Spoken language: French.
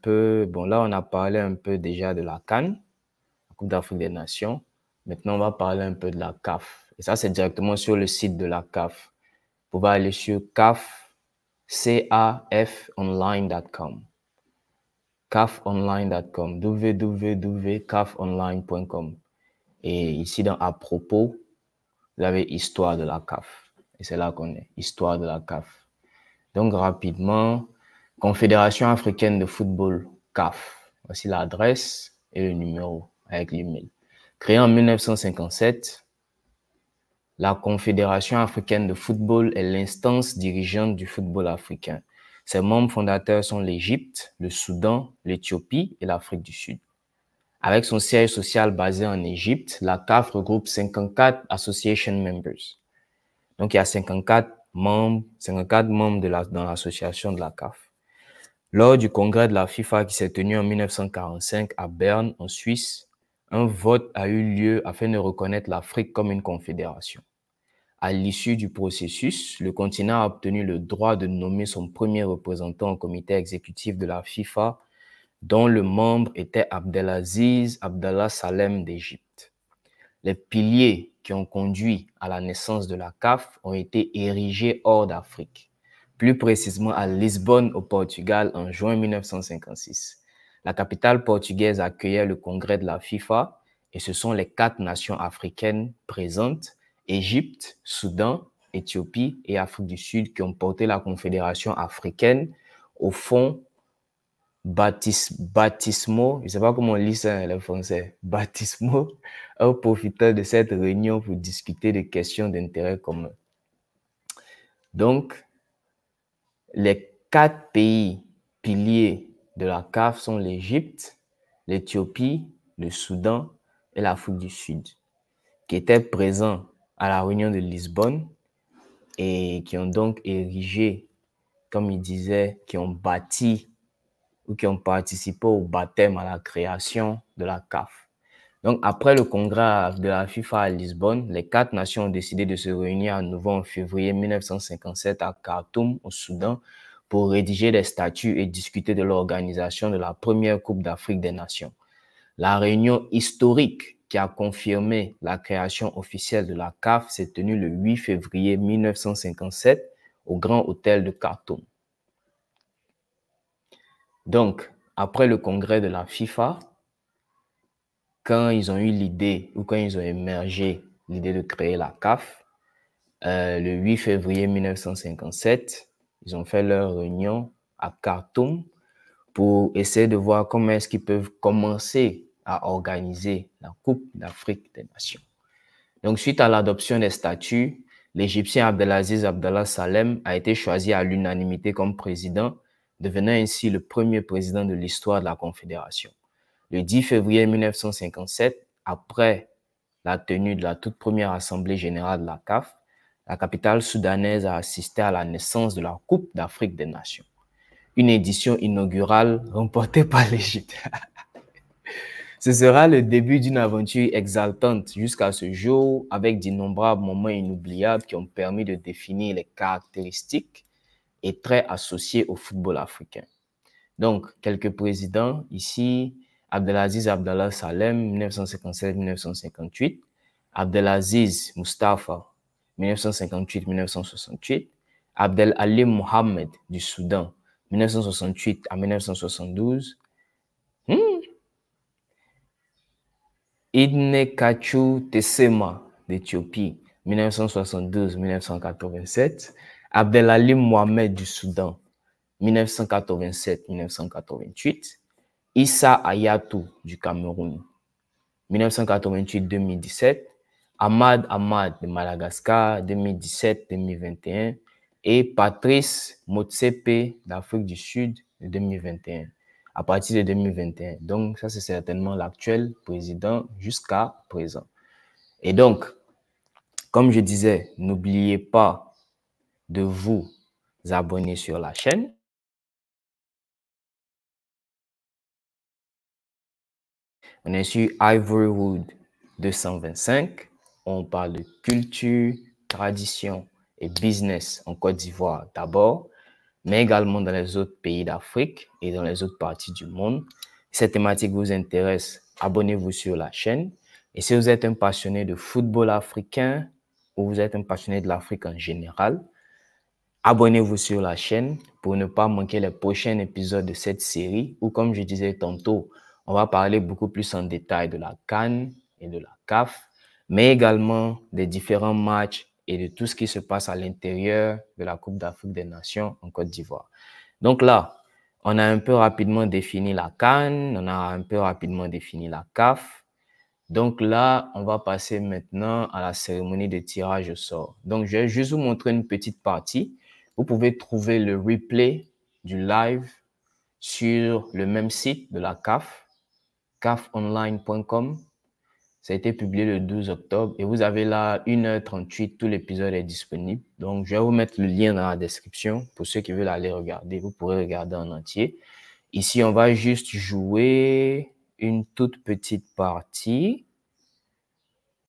peu, bon là on a parlé un peu déjà de la Cannes, la Coupe d'Afrique des Nations. Maintenant on va parler un peu de la CAF. Et ça c'est directement sur le site de la CAF. Vous pouvez aller sur CAF, cafonline.com. CAFonline.com, www.cafonline.com. Et ici dans à propos, vous avez histoire de la CAF. Et c'est là qu'on est, histoire de la CAF. Donc rapidement, Confédération africaine de football, CAF. Voici l'adresse et le numéro avec l'email. Créée en 1957, la Confédération africaine de football est l'instance dirigeante du football africain. Ses membres fondateurs sont l'Égypte, le Soudan, l'Éthiopie et l'Afrique du Sud. Avec son siège social basé en Égypte, la CAF regroupe 54 association members. Donc il y a 54 membres, 54 membres de la, dans l'association de la CAF. Lors du congrès de la FIFA qui s'est tenu en 1945 à Berne, en Suisse, un vote a eu lieu afin de reconnaître l'Afrique comme une confédération. À l'issue du processus, le continent a obtenu le droit de nommer son premier représentant au comité exécutif de la FIFA, dont le membre était Abdelaziz Abdallah Salem d'Égypte. Les piliers qui ont conduit à la naissance de la CAF ont été érigés hors d'Afrique plus précisément à Lisbonne au Portugal en juin 1956. La capitale portugaise accueillait le congrès de la FIFA et ce sont les quatre nations africaines présentes, Égypte, Soudan, Éthiopie et Afrique du Sud, qui ont porté la Confédération africaine au fond baptis, baptismo, je ne sais pas comment on lit ça en français, baptismo, en profitant de cette réunion pour discuter des questions d'intérêt commun. Donc, les quatre pays piliers de la CAF sont l'Égypte, l'Éthiopie, le Soudan et l'Afrique du Sud, qui étaient présents à la réunion de Lisbonne et qui ont donc érigé, comme il disait, qui ont bâti ou qui ont participé au baptême à la création de la CAF. Donc, après le congrès de la FIFA à Lisbonne, les quatre nations ont décidé de se réunir à nouveau en février 1957 à Khartoum, au Soudan, pour rédiger des statuts et discuter de l'organisation de la première Coupe d'Afrique des Nations. La réunion historique qui a confirmé la création officielle de la CAF s'est tenue le 8 février 1957 au Grand Hôtel de Khartoum. Donc, après le congrès de la FIFA, quand ils ont eu l'idée ou quand ils ont émergé l'idée de créer la CAF, euh, le 8 février 1957, ils ont fait leur réunion à Khartoum pour essayer de voir comment est-ce qu'ils peuvent commencer à organiser la Coupe d'Afrique des Nations. Donc, suite à l'adoption des statuts, l'Égyptien Abdelaziz Abdallah Salem a été choisi à l'unanimité comme président, devenant ainsi le premier président de l'histoire de la Confédération le 10 février 1957, après la tenue de la toute première Assemblée générale de la CAF, la capitale soudanaise a assisté à la naissance de la Coupe d'Afrique des Nations, une édition inaugurale remportée par l'Égypte. Ce sera le début d'une aventure exaltante jusqu'à ce jour, avec d'innombrables moments inoubliables qui ont permis de définir les caractéristiques et traits associés au football africain. Donc, quelques présidents ici, Abdelaziz Abdallah Salem, 1957-1958. Abdelaziz Mustafa, 1958-1968. Abdel Ali Mohamed du Soudan, 1968 1972. Idne Kachou Tessema d'Éthiopie, 1972-1987. Abdel Ali Mohamed du Soudan, 1987-1988. Issa Ayatou du Cameroun, 1988-2017, Ahmad Ahmad de Madagascar, 2017-2021, et Patrice Motsepe d'Afrique du Sud, 2021, à partir de 2021. Donc, ça, c'est certainement l'actuel président jusqu'à présent. Et donc, comme je disais, n'oubliez pas de vous abonner sur la chaîne On est sur Ivorywood 225. On parle de culture, tradition et business en Côte d'Ivoire d'abord, mais également dans les autres pays d'Afrique et dans les autres parties du monde. Si cette thématique vous intéresse, abonnez-vous sur la chaîne. Et si vous êtes un passionné de football africain ou vous êtes un passionné de l'Afrique en général, abonnez-vous sur la chaîne pour ne pas manquer les prochains épisodes de cette série ou comme je disais tantôt, on va parler beaucoup plus en détail de la CAN et de la CAF, mais également des différents matchs et de tout ce qui se passe à l'intérieur de la Coupe d'Afrique des Nations en Côte d'Ivoire. Donc là, on a un peu rapidement défini la CAN, on a un peu rapidement défini la CAF. Donc là, on va passer maintenant à la cérémonie de tirage au sort. Donc je vais juste vous montrer une petite partie. Vous pouvez trouver le replay du live sur le même site de la CAF cafonline.com. Ça a été publié le 12 octobre et vous avez là 1h38, tout l'épisode est disponible. Donc, je vais vous mettre le lien dans la description pour ceux qui veulent aller regarder. Vous pourrez regarder en entier. Ici, on va juste jouer une toute petite partie.